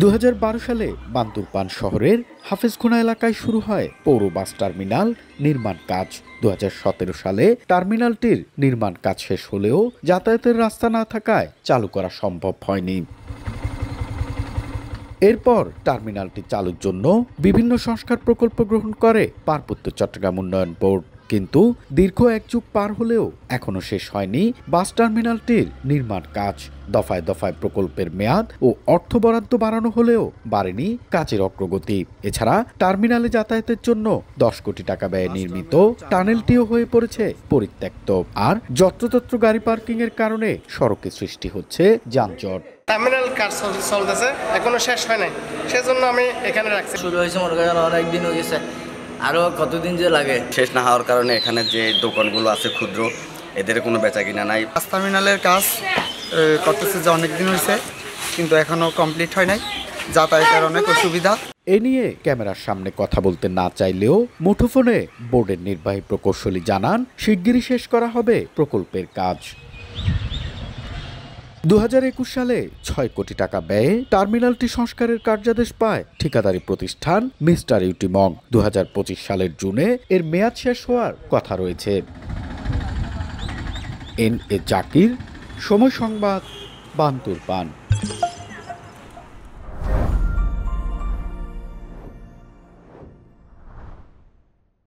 দু সালে বান্দরবান শহরের খুনা এলাকায় শুরু হয় পৌর বাস টার্মিনাল নির্মাণ কাজ দু সালে টার্মিনালটির নির্মাণ কাজ শেষ হলেও যাতায়াতের রাস্তা না থাকায় চালু করা সম্ভব হয়নি এরপর টার্মিনালটি চালুর জন্য বিভিন্ন সংস্কার প্রকল্প গ্রহণ করে পার্বত্য চট্টগ্রাম উন্নয়ন বোর্ড কিন্তু দীর্ঘ এক যুগ পার হলেও এখনও শেষ হয়নি বাস টার্মিনালটির নির্মাণ কাজ দফায় দফায় প্রকল্পের মেয়াদ ও অর্থ বরাদ্দ বাড়ানো হলেও বাড়েনি কাজের অগ্রগতি এছাড়া টার্মিনালে যাতায়াতের জন্য দশ কোটি টাকা ব্যয়ে নির্মিত টানেলটিও হয়ে পড়েছে পরিত্যক্ত আর যত্রতত্র গাড়ি পার্কিং এর কারণে সড়কে সৃষ্টি হচ্ছে যানজট টার্মিনাল কাজ চলতেছে এখনো শেষ হয় নাই সেজন্য আমি এখানে রাখছি শুরু হয়েছে মনে করেন অনেকদিন হয়ে গেছে আরও কতদিন যে লাগে শেষ না হওয়ার কারণে এখানে যে দোকানগুলো আছে ক্ষুদ্র এদের কোনো বেচা কিনা নাই বাস টার্মিনালের কাজ করতেছে যে অনেকদিন হয়েছে কিন্তু এখনও কমপ্লিট হয় নাই যাতায়াতের অনেক অসুবিধা এ নিয়ে ক্যামেরার সামনে কথা বলতে না চাইলেও মুঠোফোনে বোর্ডের নির্বাহী প্রকৌশলী জানান শিগগিরই শেষ করা হবে প্রকল্পের কাজ দু সালে ছয় কোটি টাকা ব্যয়ে টার্মিনালটি সংস্কারের কার্যাদেশ পায় ঠিকাদারি প্রতিষ্ঠান মিস্টার ইউটিমং দু সালের জুনে এর মেয়াদ শেষ হওয়ার কথা রয়েছে এন এ জাকির সময় সংবাদ বান্তুর পান